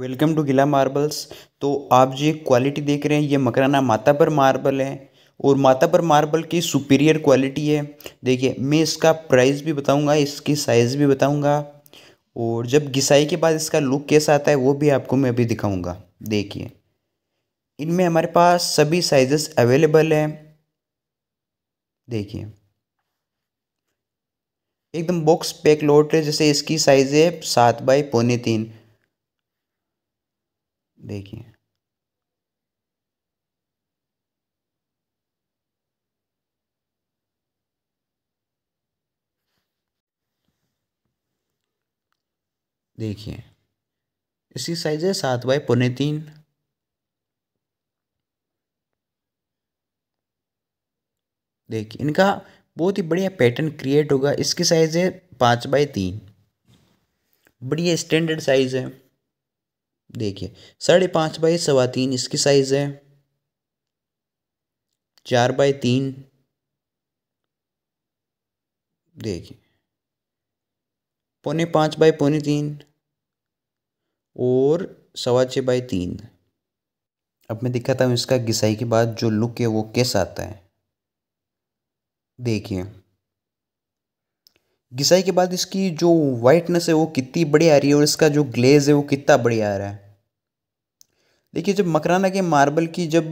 welcome to गिला marbles तो आप जो क्वालिटी देख रहे हैं ये मकराना माता पर मार्बल है और माता पर मार्बल की सुपीरियर क्वालिटी है देखिए मैं इसका प्राइस भी बताऊंगा इसकी साइज़ भी बताऊंगा और जब घिसाई के बाद इसका लुक कैसा आता है वो भी आपको मैं अभी दिखाऊंगा देखिए इनमें हमारे पास सभी साइजेस अवेलेबल हैं देखिए एकदम बॉक्स पैक लोट है जैसे इसकी साइज़ है सात बाई पौने तीन देखिए देखिए इसकी साइज़ है सात बाय पौने तीन देखिए इनका बहुत ही बढ़िया पैटर्न क्रिएट होगा इसकी साइज़ है पाँच बाय तीन बढ़िया स्टैंडर्ड साइज़ है देखिए साढ़े पाँच बाई सवा तीन इसकी साइज़ है चार बाई तीन देखिए पौने पाँच बाई पौने तीन और सवा छः बाई तीन अब मैं दिखाता हूँ इसका घिसाई के बाद जो लुक है वो कैसा आता है देखिए घिसाई के बाद इसकी जो वाइटनेस है वो कितनी बढ़िया आ रही है और इसका जो ग्लेज है वो कितना बढ़िया आ रहा है देखिए जब मकराना के मार्बल की जब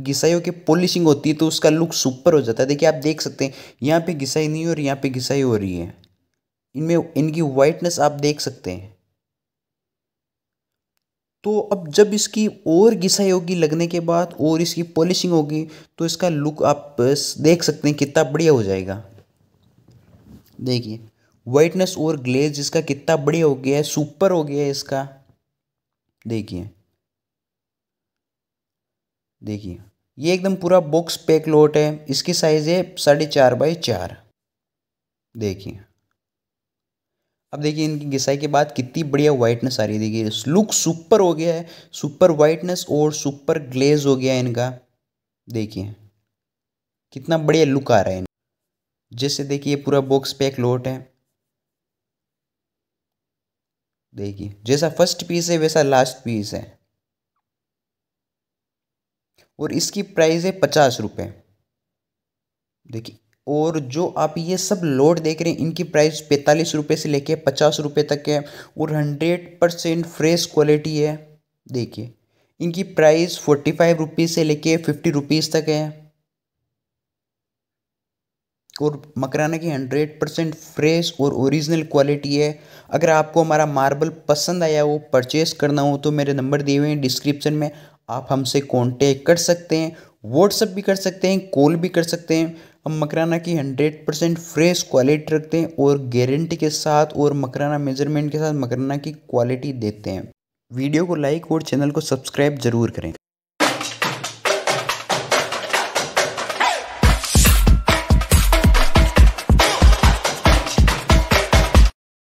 घिसाइयों की पॉलिशिंग होती है तो उसका लुक सुपर हो जाता है देखिए आप देख सकते हैं यहाँ पे घिसाई नहीं हो और यहाँ पे घिसाई हो रही है इनमें इनकी वाइटनेस आप देख सकते हैं तो अब जब इसकी और घिसाई होगी लगने के बाद और इसकी पॉलिशिंग होगी तो इसका लुक आप देख सकते हैं कितना बढ़िया हो जाएगा देखिए वाइटनेस और ग्लेज इसका कितना बढ़िया हो गया है सुपर हो गया है इसका देखिए देखिए ये एकदम पूरा बॉक्स पैक लोट है इसकी साइज़ है साढ़े चार बाई चार देखिए अब देखिए इनकी घिसाई के बाद कितनी बढ़िया वाइटनेस आ रही है देखिए लुक सुपर हो गया है सुपर वाइटनेस और सुपर ग्लेज हो गया है इनका देखिए कितना बढ़िया लुक आ रहा है जिससे देखिए पूरा बॉक्स पैक लोट है देखिए जैसा फर्स्ट पीस है वैसा लास्ट पीस है और इसकी प्राइस है पचास रुपये देखिए और जो आप ये सब लोड देख रहे हैं इनकी प्राइस पैंतालीस रुपये से लेके पचास रुपये तक है और हंड्रेड परसेंट फ्रेश क्वालिटी है देखिए इनकी प्राइस फोर्टी फाइव रुपीज़ से लेके फिफ्टी रुपीज़ तक है और मकराना की हंड्रेड परसेंट फ्रेश और ओरिजिनल क्वालिटी है अगर आपको हमारा मार्बल पसंद आया हो परचेस करना हो तो मेरे नंबर दिए हुए हैं डिस्क्रिप्शन में आप हमसे कांटेक्ट कर सकते हैं व्हाट्सअप भी कर सकते हैं कॉल भी कर सकते हैं हम मकराना की हंड्रेड परसेंट फ्रेश क्वालिटी रखते हैं और गारंटी के साथ और मकराना मेजरमेंट के साथ मकराना की क्वालिटी देते हैं वीडियो को लाइक और चैनल को सब्सक्राइब जरूर करें